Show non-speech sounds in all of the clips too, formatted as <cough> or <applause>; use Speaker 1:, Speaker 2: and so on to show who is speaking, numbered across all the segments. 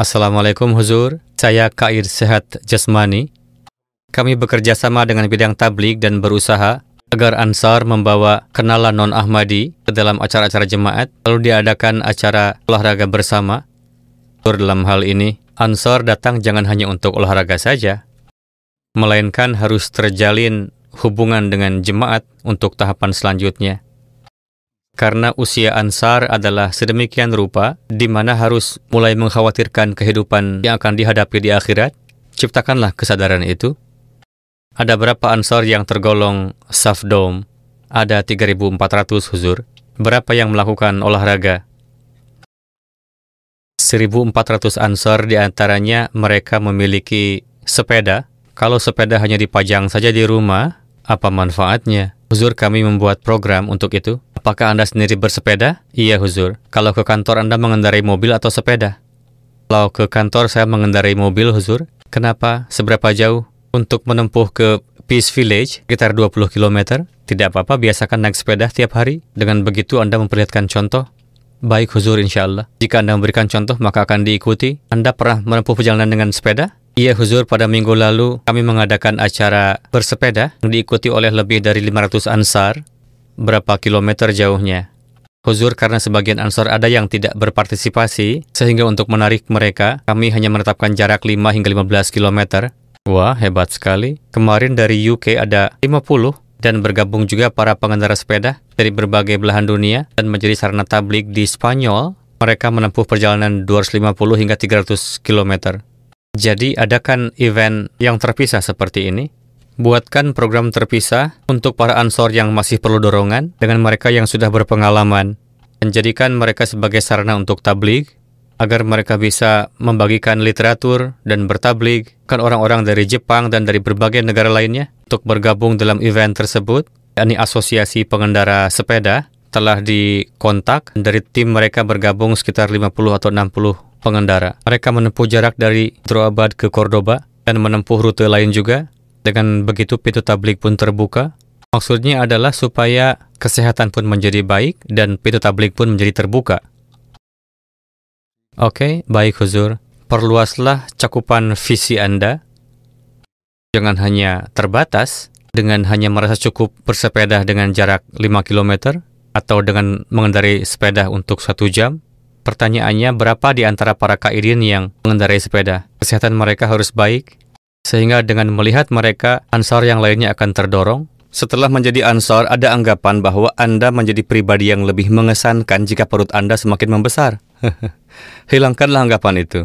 Speaker 1: Assalamualaikum Huzur, saya Kair Sehat Jasmani. Kami bekerja sama dengan bidang tablik dan berusaha agar Ansar membawa kenalan non-Ahmadi ke dalam acara-acara jemaat, lalu diadakan acara olahraga bersama. Huzur dalam hal ini, Ansar datang jangan hanya untuk olahraga saja, melainkan harus terjalin hubungan dengan jemaat untuk tahapan selanjutnya karena usia Ansar adalah sedemikian rupa di mana harus mulai mengkhawatirkan kehidupan yang akan dihadapi di akhirat, ciptakanlah kesadaran itu. Ada berapa Ansar yang tergolong safdom? Ada 3.400 huzur. Berapa yang melakukan olahraga? 1.400 Ansar antaranya mereka memiliki sepeda. Kalau sepeda hanya dipajang saja di rumah, apa manfaatnya? Huzur kami membuat program untuk itu. Apakah Anda sendiri bersepeda? Iya, Huzur. Kalau ke kantor Anda mengendarai mobil atau sepeda? Kalau ke kantor saya mengendarai mobil, Huzur. Kenapa? Seberapa jauh? Untuk menempuh ke Peace Village, sekitar 20 km. Tidak apa-apa, biasakan naik sepeda tiap hari. Dengan begitu Anda memperlihatkan contoh. Baik, Huzur, insya Allah. Jika Anda memberikan contoh, maka akan diikuti. Anda pernah menempuh perjalanan dengan sepeda? Iya Huzur, pada minggu lalu kami mengadakan acara bersepeda yang diikuti oleh lebih dari 500 ansar berapa kilometer jauhnya. Huzur karena sebagian ansor ada yang tidak berpartisipasi, sehingga untuk menarik mereka, kami hanya menetapkan jarak 5 hingga 15 km. Wah, hebat sekali. Kemarin dari UK ada 50, dan bergabung juga para pengendara sepeda dari berbagai belahan dunia, dan menjadi sarana tablik di Spanyol. Mereka menempuh perjalanan 250 hingga 300 km. Jadi, adakan event yang terpisah seperti ini? Buatkan program terpisah untuk para ansor yang masih perlu dorongan dengan mereka yang sudah berpengalaman dan jadikan mereka sebagai sarana untuk tablik agar mereka bisa membagikan literatur dan bertablik kan orang-orang dari Jepang dan dari berbagai negara lainnya untuk bergabung dalam event tersebut yakni Asosiasi Pengendara Sepeda telah dikontak dari tim mereka bergabung sekitar 50 atau 60 pengendara. Mereka menempuh jarak dari Droabad ke Cordoba dan menempuh rute lain juga dengan begitu pintu tablik pun terbuka. Maksudnya adalah supaya kesehatan pun menjadi baik dan pintu tablik pun menjadi terbuka. Oke, okay, baik Huzur. Perluaslah cakupan visi Anda. Jangan hanya terbatas dengan hanya merasa cukup bersepeda dengan jarak 5 km atau dengan mengendarai sepeda untuk satu jam. Pertanyaannya, berapa di antara para kairin yang mengendarai sepeda? Kesehatan mereka harus baik, sehingga dengan melihat mereka, Ansar yang lainnya akan terdorong. Setelah menjadi Ansar, ada anggapan bahwa Anda menjadi pribadi yang lebih mengesankan jika perut Anda semakin membesar. <laughs> Hilangkanlah anggapan itu.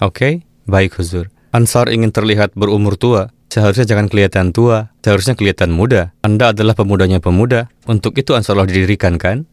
Speaker 1: Oke, okay? baik Huzur. Ansar ingin terlihat berumur tua, Seharusnya jangan kelihatan tua, seharusnya kelihatan muda. Anda adalah pemudanya pemuda. Untuk itu Ansarullah didirikan kan?